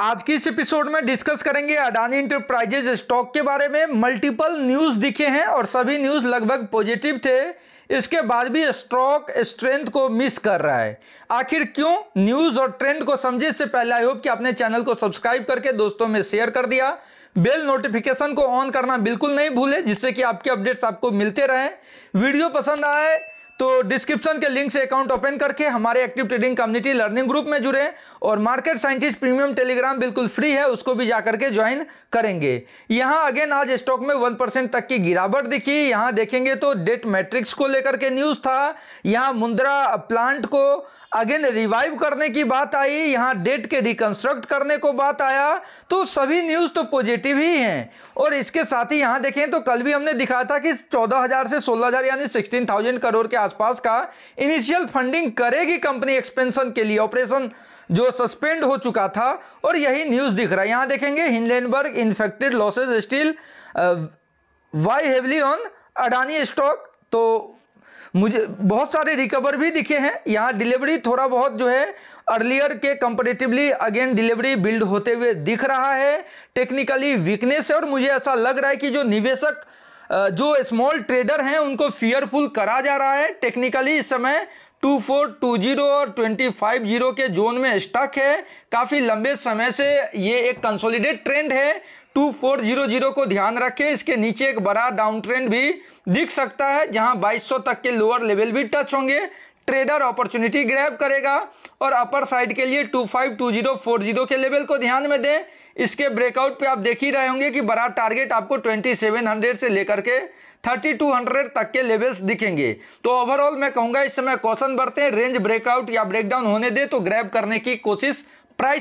आज की इस एपिसोड में डिस्कस करेंगे अडानी इंटरप्राइजेज स्टॉक के बारे में मल्टीपल न्यूज़ दिखे हैं और सभी न्यूज़ लगभग पॉजिटिव थे इसके बाद भी स्टॉक स्ट्रेंथ को मिस कर रहा है आखिर क्यों न्यूज़ और ट्रेंड को समझे इससे पहले आई होप कि आपने चैनल को सब्सक्राइब करके दोस्तों में शेयर कर दिया बेल नोटिफिकेशन को ऑन करना बिल्कुल नहीं भूले जिससे कि आपके अपडेट्स आपको मिलते रहें वीडियो पसंद आए तो डिस्क्रिप्शन के लिंक से अकाउंट ओपन करके हमारे active trading community learning group में जुड़े और मार्केट साइंटिस्ट प्रीमियम टेलीग्राम बिल्कुल फ्री है उसको भी जाकर के ज्वाइन करेंगे यहां अगेन आज स्टॉक में वन परसेंट तक की गिरावट दिखी यहां देखेंगे तो डेट मैट्रिक्स को लेकर के न्यूज़ था यहां मुंद्रा प्लांट को अगेन रिवाइव करने की बात आई यहाँ डेट के रिकंस्ट्रक्ट करने को बात आया तो सभी न्यूज़ तो पॉजिटिव ही हैं और इसके साथ ही यहाँ देखें तो कल भी हमने दिखाया था कि 14,000 से 16,000 यानी 16,000 करोड़ के आसपास का इनिशियल फंडिंग करेगी कंपनी एक्सपेंशन के लिए ऑपरेशन जो सस्पेंड हो चुका था और यही न्यूज़ दिख रहा है यहाँ देखेंगे Hindenburg infected losses still weigh heavily on Adani stock तो मुझे बहुत सारे रिकवर भी दिखे हैं यहाँ डिलीवरी थोड़ा बहुत जो है अर्लियर के कंपेरेटिवली अगेन डिलीवरी बिल्ड होते हुए दिख रहा है टेक्निकली वीकनेस है और मुझे ऐसा लग रहा है कि जो निवेशक जो स्मॉल ट्रेडर हैं उनको फियरफुल करा जा रहा है टेक्निकली इस समय टू फोर टू जीरो और ट्वेंटी फाइव जीरो के जोन में स्टक है काफ़ी लंबे समय से ये एक कंसोलिडेट ट्रेंड है टू फोर जीरो जीरो को ध्यान रखें इसके नीचे एक बड़ा डाउन ट्रेंड भी दिख सकता है जहां 2200 तक के लोअर लेवल भी टच होंगे ट्रेडर अपॉर्चुनिटी ग्रैब करेगा और अपर साइड के लिए two five two zero four zero के लेवल को ध्यान में दें इसके ब्रेकआउट पे आप देख ही रहे होंगे कि बड़ा टारगेट आपको ट्वेंटी सेवन हंड्रेड से लेकर के थर्टी टू हंड्रेड तक के लेवल्स दिखेंगे तो ओवरऑल मैं कहूँगा इस समय क्वेश्चन बढ़ते हैं रेंज ब्रेकआउट या ब्रेकडाउन होने दे तो ग्रैब करने की कोशिश प्राइस